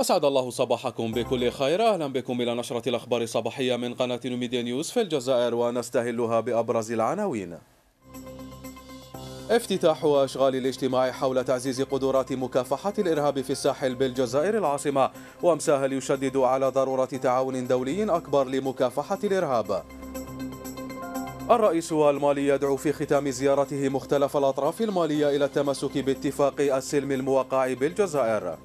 أسعد الله صباحكم بكل خير أهلا بكم إلى نشرة الأخبار الصباحية من قناة نوميديا نيوز في الجزائر ونستهلها بأبرز العناوين افتتاح أشغال الاجتماع حول تعزيز قدرات مكافحة الإرهاب في الساحل بالجزائر العاصمة وامساهل يشدد على ضرورة تعاون دولي أكبر لمكافحة الإرهاب الرئيس المالي يدعو في ختام زيارته مختلف الأطراف المالية إلى التمسك باتفاق السلم الموقع بالجزائر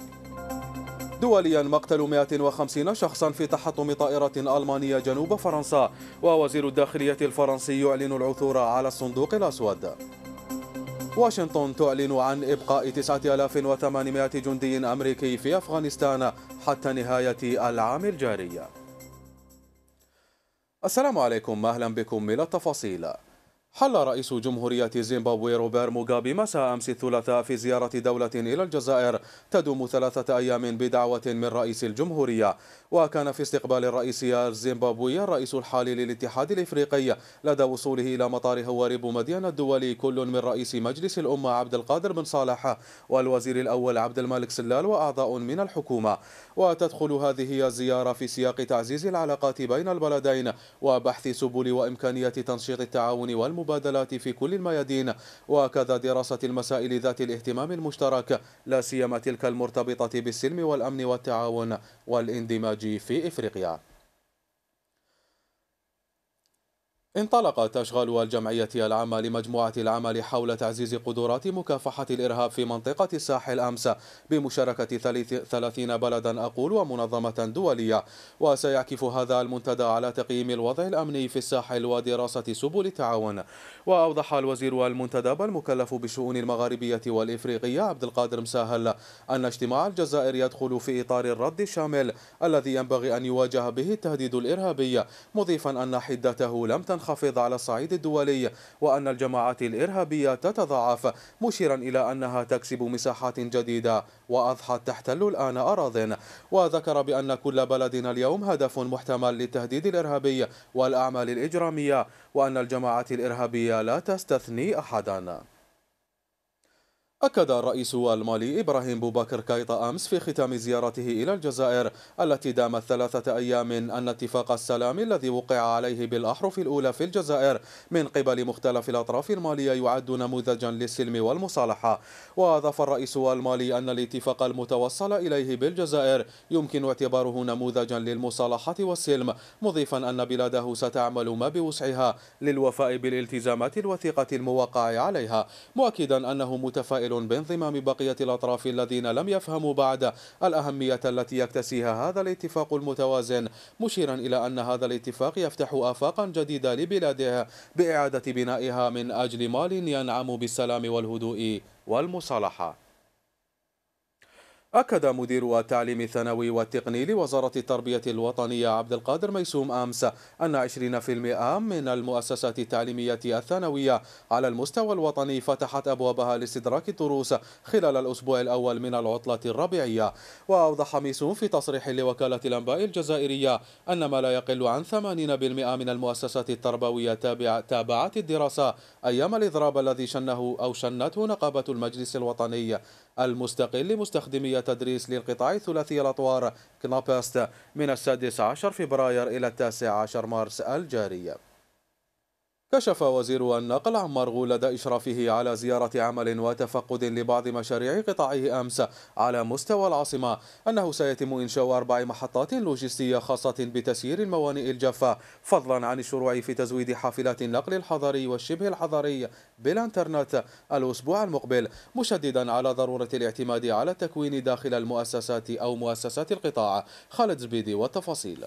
دوليا مقتل 150 شخصا في تحطم طائرة ألمانية جنوب فرنسا ووزير الداخلية الفرنسي يعلن العثور على الصندوق الأسود واشنطن تعلن عن إبقاء 9800 جندي أمريكي في أفغانستان حتى نهاية العام الجاري السلام عليكم أهلا بكم إلى التفاصيل حل رئيس جمهورية زيمبابوي روبير موغابي مساء أمس الثلاثاء في زيارة دولة إلى الجزائر تدوم ثلاثة أيام بدعوة من رئيس الجمهورية وكان في استقبال الرئيس الزيمبابوي الرئيس الحالي للاتحاد الإفريقي لدى وصوله إلى مطار هواري بومدين الدولي كل من رئيس مجلس الأمة عبد القادر بن صالح والوزير الأول عبد الملك سلال وأعضاء من الحكومة وتدخل هذه الزيارة في سياق تعزيز العلاقات بين البلدين وبحث سبل وإمكانية تنشيط التعاون والمشاركة المبادلات في كل الميادين وكذا دراسة المسائل ذات الاهتمام المشترك لا سيما تلك المرتبطة بالسلم والأمن والتعاون والاندماج في إفريقيا انطلقت أشغال الجمعية العامة لمجموعة العمل حول تعزيز قدرات مكافحة الإرهاب في منطقة الساحل أمس بمشاركة 30 بلدا أقول ومنظمة دولية وسيعكف هذا المنتدى على تقييم الوضع الأمني في الساحل ودراسة سبل التعاون وأوضح الوزير المنتدب المكلف بالشؤون المغاربية والإفريقية عبد القادر مساهل أن اجتماع الجزائر يدخل في إطار الرد الشامل الذي ينبغي أن يواجه به التهديد الإرهابي مضيفا أن حدته لم تنخفض تنخفض على الصعيد الدولي وأن الجماعات الإرهابية تتضاعف مشيرا إلى أنها تكسب مساحات جديدة وأضحت تحتل الآن أراض وذكر بأن كل بلد اليوم هدف محتمل للتهديد الإرهابي والأعمال الإجرامية وأن الجماعات الإرهابية لا تستثني أحداً أكد الرئيس المالي إبراهيم بوباكر كايطا أمس في ختام زيارته إلى الجزائر التي دامت ثلاثة أيام أن اتفاق السلام الذي وقع عليه بالأحرف الأولى في الجزائر من قبل مختلف الأطراف المالية يعد نموذجا للسلم والمصالحة وأضاف الرئيس المالي أن الاتفاق المتوصل إليه بالجزائر يمكن اعتباره نموذجا للمصالحة والسلم مضيفا أن بلاده ستعمل ما بوسعها للوفاء بالالتزامات الوثيقة الموقع عليها مؤكدا أنه متفائل قائل بانضمام بقية الأطراف الذين لم يفهموا بعد الأهمية التي يكتسيها هذا الاتفاق المتوازن مشيرا إلى أن هذا الاتفاق يفتح آفاقا جديدة لبلاده بإعادة بنائها من أجل مال ينعم بالسلام والهدوء والمصالحة أكد مدير التعليم الثانوي والتقني لوزارة التربية الوطنية عبد القادر ميسوم أمس أن 20% من المؤسسات التعليمية الثانوية على المستوى الوطني فتحت أبوابها لاستدراك الدروس خلال الأسبوع الأول من العطلة الربيعية وأوضح ميسوم في تصريح لوكالة الأنباء الجزائرية أن ما لا يقل عن 80% من المؤسسات التربوية تابعت الدراسة أيام الإضراب الذي شنه أو شنته نقابة المجلس الوطني المستقل لمستخدمي تدريس للقطاع ثلاثي الأطوار كنابست من السادس عشر فبراير إلى التاسع عشر مارس الجارية كشف وزير النقل عن عمار لدى إشرافه على زيارة عمل وتفقد لبعض مشاريع قطاعه أمس على مستوى العاصمة أنه سيتم إنشاء أربع محطات لوجستية خاصة بتسيير الموانئ الجافة فضلا عن الشروع في تزويد حافلات النقل الحضري والشبه الحضري بالإنترنت الأسبوع المقبل مشددا على ضرورة الاعتماد على التكوين داخل المؤسسات أو مؤسسات القطاع خالد زبيدي والتفاصيل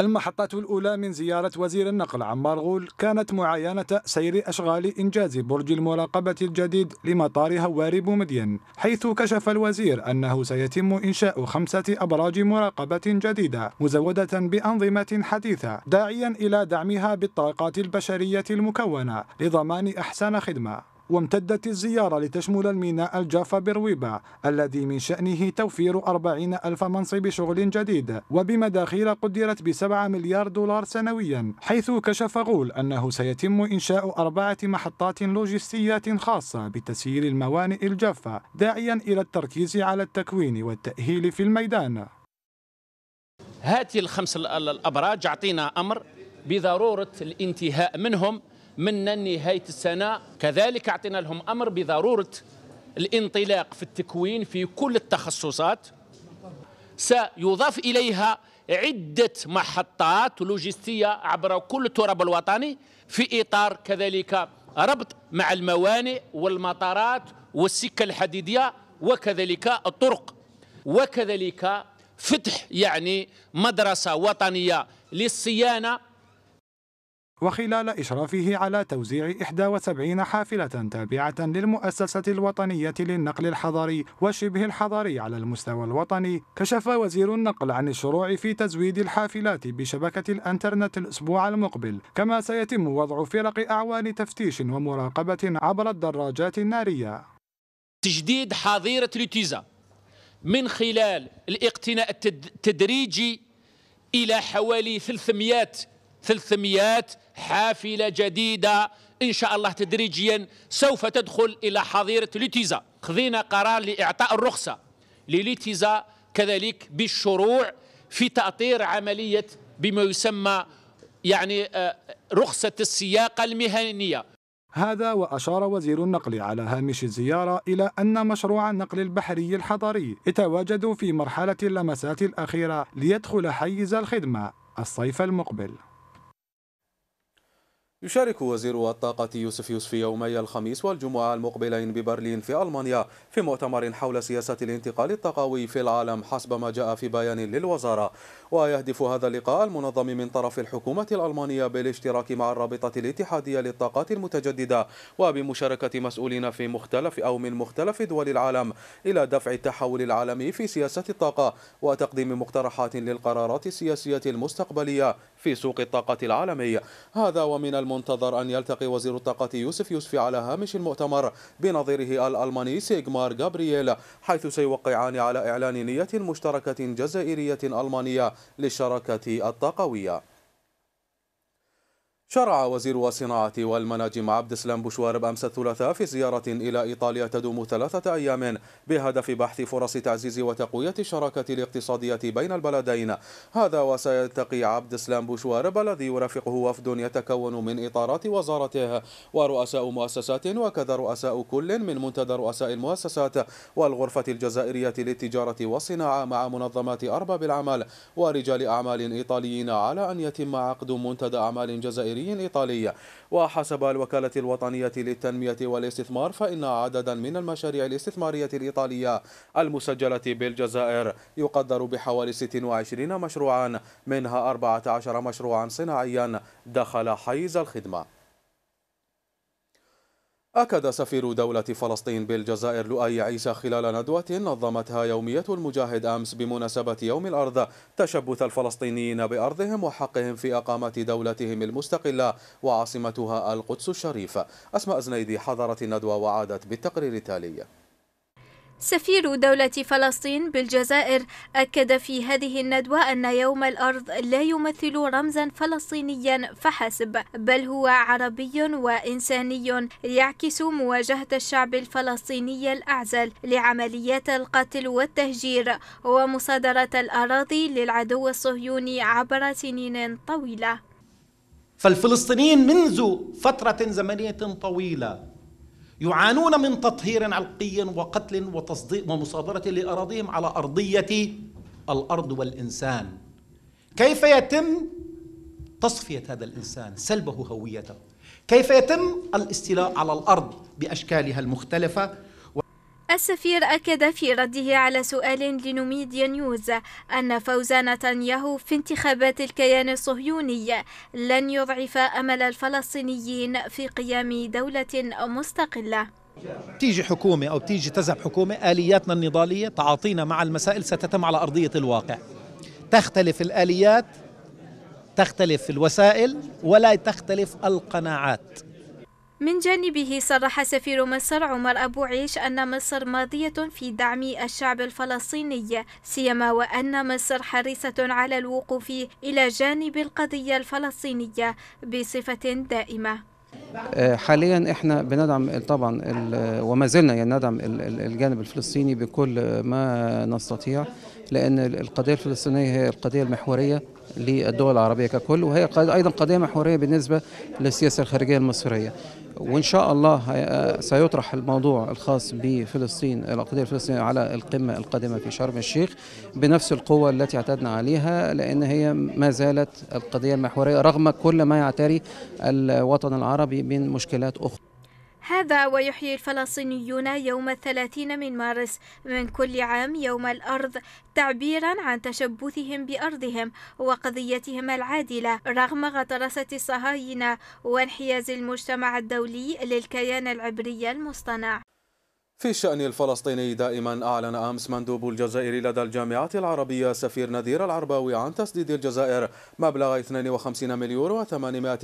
المحطة الأولى من زيارة وزير النقل عمار غول كانت معاينة سير أشغال إنجاز برج المراقبة الجديد لمطار هواري بومدين حيث كشف الوزير أنه سيتم إنشاء خمسة أبراج مراقبة جديدة مزودة بأنظمة حديثة داعيا إلى دعمها بالطاقات البشرية المكونة لضمان أحسن خدمة وامتدت الزيارة لتشمل الميناء الجافة برويبة الذي من شأنه توفير 40 ألف منصب شغل جديد وبمداخيل قدرت ب7 مليار دولار سنويا حيث كشف غول أنه سيتم إنشاء أربعة محطات لوجستيات خاصة بتسيير الموانئ الجافة داعيا إلى التركيز على التكوين والتأهيل في الميدان هذه الخمس الأبراج أعطينا أمر بضرورة الانتهاء منهم من نهاية السنة كذلك أعطينا لهم أمر بضرورة الانطلاق في التكوين في كل التخصصات سيضاف إليها عدة محطات لوجستية عبر كل التراب الوطني في إطار كذلك ربط مع الموانئ والمطارات والسكة الحديدية وكذلك الطرق وكذلك فتح يعني مدرسة وطنية للصيانة وخلال إشرافه على توزيع 71 حافلة تابعة للمؤسسة الوطنية للنقل الحضري وشبه الحضري على المستوى الوطني كشف وزير النقل عن الشروع في تزويد الحافلات بشبكة الأنترنت الأسبوع المقبل كما سيتم وضع فرق أعوان تفتيش ومراقبة عبر الدراجات النارية تجديد حظيرة لوتيزا من خلال الاقتناء التدريجي إلى حوالي 300 300 حافلة جديدة إن شاء الله تدريجيا سوف تدخل إلى حظيرة ليتيزا خذينا قرار لإعطاء الرخصة لليتيزا كذلك بالشروع في تأطير عملية بما يسمى يعني آه، رخصة السياقة المهنية هذا وأشار وزير النقل على هامش الزيارة إلى أن مشروع النقل البحري الحضري يتواجد في مرحلة اللمسات الأخيرة ليدخل حيز الخدمة الصيف المقبل يشارك وزير الطاقة يوسف يوسف يومي الخميس والجمعة المقبلين ببرلين في ألمانيا في مؤتمر حول سياسة الانتقال الطاقوي في العالم حسب ما جاء في بيان للوزارة ويهدف هذا اللقاء المنظم من طرف الحكومة الألمانية بالاشتراك مع الرابطة الاتحادية للطاقات المتجددة وبمشاركة مسؤولين في مختلف أو من مختلف دول العالم إلى دفع التحول العالمي في سياسة الطاقة وتقديم مقترحات للقرارات السياسية المستقبلية في سوق الطاقة العالمي هذا ومن الم المنتظر أن يلتقي وزير الطاقة يوسف يوسفي على هامش المؤتمر بنظيره الألماني سيغمار جابرييل حيث سيوقعان على إعلان نية مشتركة جزائرية ألمانية للشراكة الطاقوية شرع وزير الصناعة والمناجم عبد السلام بوشوارب أمس الثلاثاء في زيارة إلى إيطاليا تدوم ثلاثة أيام بهدف بحث فرص تعزيز وتقوية الشراكة الاقتصادية بين البلدين هذا وسيلتقي عبد السلام بوشوارب الذي يرافقه وفد يتكون من إطارات وزارته ورؤساء مؤسسات وكذا رؤساء كل من منتدى رؤساء المؤسسات والغرفة الجزائرية للتجارة والصناعة مع منظمات أرباب العمل ورجال أعمال إيطاليين على أن يتم عقد منتدى أعمال جزائري سعودي إيطالي وحسب الوكالة الوطنية للتنمية والاستثمار فإن عددا من المشاريع الاستثمارية الإيطالية المسجلة بالجزائر يقدر بحوالي 26 مشروعا منها 14 مشروعا صناعيا دخل حيز الخدمة أكد سفير دولة فلسطين بالجزائر لؤي عيسى خلال ندوة نظمتها يومية المجاهد أمس بمناسبة يوم الأرض تشبث الفلسطينيين بأرضهم وحقهم في إقامة دولتهم المستقلة وعاصمتها القدس الشريفة أسماء زنيدي حضرت الندوة وعادت بالتقرير التالي سفير دولة فلسطين بالجزائر أكد في هذه الندوة أن يوم الأرض لا يمثل رمزا فلسطينيا فحسب بل هو عربي وإنساني يعكس مواجهة الشعب الفلسطيني الأعزل لعمليات القتل والتهجير ومصادرة الأراضي للعدو الصهيوني عبر سنين طويلة فالفلسطينيين منذ فترة زمنية طويلة يعانون من تطهير علقي وقتل وتصديق ومصادرة لأراضيهم على أرضية الأرض والإنسان كيف يتم تصفية هذا الإنسان سلبه هويته كيف يتم الاستيلاء على الأرض بأشكالها المختلفة السفير أكد في رده على سؤال لنوميديا نيوز أن فوز نتنياهو في انتخابات الكيان الصهيوني لن يضعف أمل الفلسطينيين في قيام دولة مستقلة تيجي حكومة أو تيجي تذهب حكومة آلياتنا النضالية تعاطينا مع المسائل ستتم على أرضية الواقع تختلف الآليات تختلف الوسائل ولا تختلف القناعات من جانبه صرح سفير مصر عمر أبو عيش أن مصر ماضية في دعم الشعب الفلسطيني سيما وأن مصر حريصة على الوقوف إلى جانب القضية الفلسطينية بصفة دائمة آه، حاليا احنا بندعم طبعا وما زلنا يعني ندعم الجانب الفلسطيني بكل ما نستطيع لان القضيه الفلسطينيه هي القضيه المحوريه للدول العربيه ككل وهي ايضا قضيه محوريه بالنسبه للسياسه الخارجيه المصريه وان شاء الله سيطرح الموضوع الخاص بفلسطين القضيه الفلسطينيه على القمه القادمه في شرم الشيخ بنفس القوه التي اعتدنا عليها لان هي ما زالت القضيه المحوريه رغم كل ما يعتري الوطن العربي من مشكلات اخرى هذا ويحيي الفلسطينيون يوم الثلاثين من مارس من كل عام يوم الأرض تعبيرا عن تشبثهم بأرضهم وقضيتهم العادلة رغم غطرسة الصهاينة وانحياز المجتمع الدولي للكيان العبري المصطنع في الشأن الفلسطيني دائما أعلن أمس مندوب الجزائر لدى الجامعات العربية سفير نذير العرباوي عن تسديد الجزائر مبلغ 52 مليون و800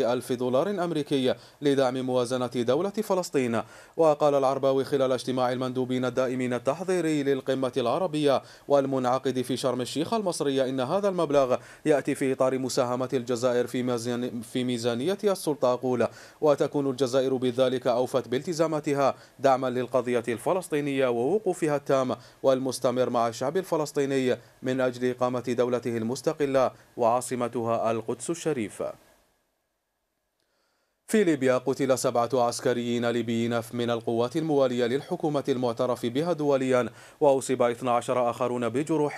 ألف دولار أمريكي لدعم موازنة دولة فلسطين وقال العرباوي خلال اجتماع المندوبين الدائمين التحضيري للقمة العربية والمنعقد في شرم الشيخ المصرية إن هذا المبلغ يأتي في إطار مساهمة الجزائر في, في ميزانية السلطة أقول وتكون الجزائر بذلك أوفت بالتزاماتها دعما للقضية الفلسطينية الفلسطينية ووقوفها التام والمستمر مع الشعب الفلسطيني من أجل إقامة دولته المستقلة وعاصمتها القدس الشريفة في ليبيا قتل سبعة عسكريين ليبيين من القوات الموالية للحكومة المعترف بها دوليا وأصيب 12 آخرون بجروح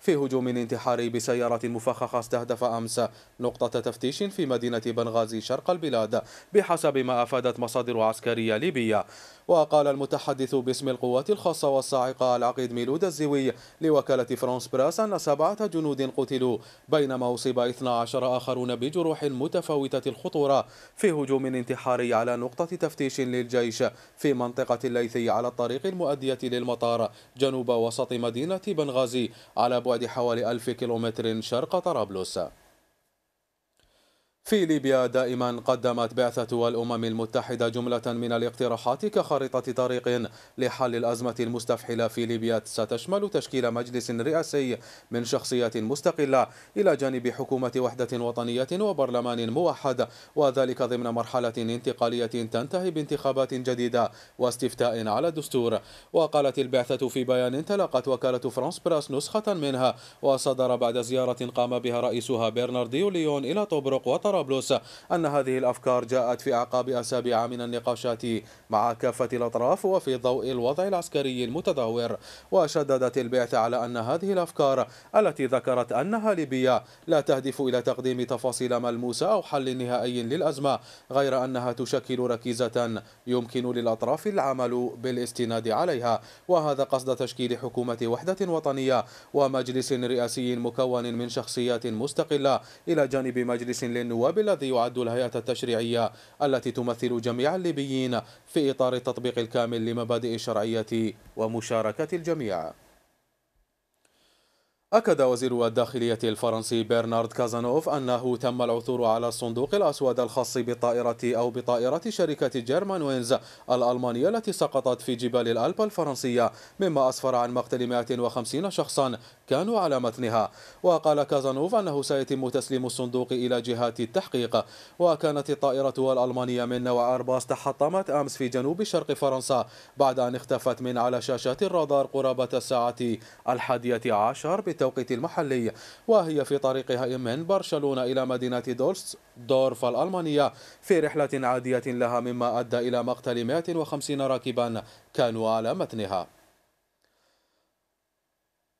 في هجوم انتحاري بسيارة مفخخة استهدف أمس نقطة تفتيش في مدينة بنغازي شرق البلاد بحسب ما أفادت مصادر عسكرية ليبية وقال المتحدث باسم القوات الخاصة والصاعقة العقيد ميلود الزوي لوكالة فرانس براس أن سبعة جنود قتلوا بينما أصيب 12 آخرون بجروح متفاوتة الخطورة في هجوم انتحاري على نقطة تفتيش للجيش في منطقة الليثي على الطريق المؤدية للمطار جنوب وسط مدينة بنغازي على بعد حوالي 1000 كيلومتر شرق طرابلس في ليبيا دائما قدمت بعثة الأمم المتحدة جملة من الاقتراحات كخريطة طريق لحل الأزمة المستفحلة في ليبيا ستشمل تشكيل مجلس رئاسي من شخصيات مستقلة إلى جانب حكومة وحدة وطنية وبرلمان موحد وذلك ضمن مرحلة انتقالية تنتهي بانتخابات جديدة واستفتاء على الدستور وقالت البعثة في بيان تلقت وكالة فرانس براس نسخة منها وصدر بعد زيارة قام بها رئيسها برنارديو ليون إلى طبرق وطرق طرابلس أن هذه الأفكار جاءت في أعقاب أسابيع من النقاشات مع كافة الأطراف وفي ضوء الوضع العسكري المتدهور وشددت البعثة على أن هذه الأفكار التي ذكرت أنها ليبية لا تهدف إلى تقديم تفاصيل ملموسة أو حل نهائي للأزمة غير أنها تشكل ركيزة يمكن للأطراف العمل بالاستناد عليها وهذا قصد تشكيل حكومة وحدة وطنية ومجلس رئاسي مكون من شخصيات مستقلة إلى جانب مجلس للنواب النواب الذي يعد الهيئة التشريعية التي تمثل جميع الليبيين في إطار التطبيق الكامل لمبادئ الشرعية ومشاركة الجميع أكد وزير الداخلية الفرنسي برنارد كازانوف أنه تم العثور على الصندوق الأسود الخاص بالطائرة أو بطائرة شركة جيرمان وينز الألمانية التي سقطت في جبال الألب الفرنسية مما أسفر عن مقتل 150 شخصا كانوا على متنها وقال كازانوف أنه سيتم تسليم الصندوق إلى جهات التحقيق وكانت الطائرة الألمانية من نوع أرباس تحطمت أمس في جنوب شرق فرنسا بعد أن اختفت من على شاشات الرادار قرابة الساعة الحادية عشر بالتوقيت المحلي وهي في طريقها من برشلونة إلى مدينة دورس دورف الألمانية في رحلة عادية لها مما أدى إلى مقتل 150 راكبا كانوا على متنها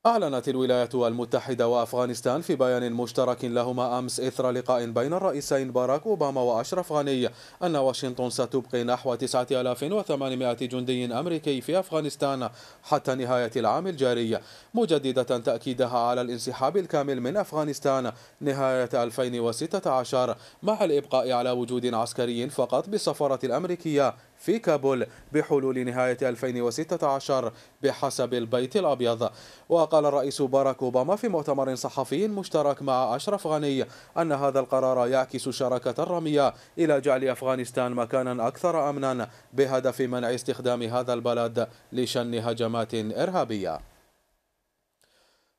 أعلنت الولايات المتحدة وأفغانستان في بيان مشترك لهما أمس إثر لقاء بين الرئيسين باراك أوباما وأشرف غني أن واشنطن ستبقي نحو 9800 جندي أمريكي في أفغانستان حتى نهاية العام الجاري مجددة تأكيدها على الانسحاب الكامل من أفغانستان نهاية 2016 مع الإبقاء على وجود عسكري فقط بالسفارة الأمريكية في كابول بحلول نهاية 2016 بحسب البيت الأبيض وقال الرئيس باراك أوباما في مؤتمر صحفي مشترك مع أشرف غني أن هذا القرار يعكس شراكة الرامية إلى جعل أفغانستان مكانا أكثر أمنا بهدف منع استخدام هذا البلد لشن هجمات إرهابية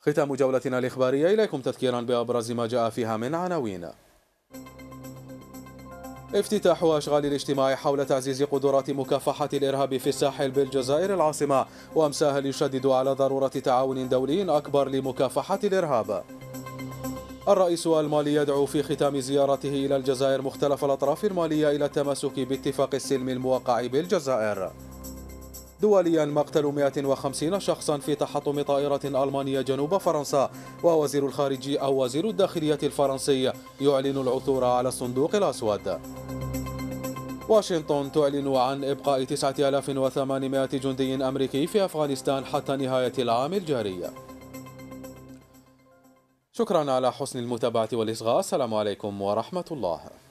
ختام جولتنا الإخبارية إليكم تذكيرا بأبرز ما جاء فيها من عناوين افتتاح أشغال الاجتماع حول تعزيز قدرات مكافحة الإرهاب في الساحل بالجزائر العاصمة وأمساها يشدد على ضرورة تعاون دولي أكبر لمكافحة الإرهاب الرئيس المالي يدعو في ختام زيارته إلى الجزائر مختلف الأطراف المالية إلى التمسك باتفاق السلم الموقع بالجزائر دوليا مقتل 150 شخصا في تحطم طائرة ألمانية جنوب فرنسا ووزير الخارجي أو وزير الداخلية الفرنسي يعلن العثور على الصندوق الأسود واشنطن تعلن عن إبقاء 9800 جندي أمريكي في أفغانستان حتى نهاية العام الجاري شكرا على حسن المتابعة والإصغاء السلام عليكم ورحمة الله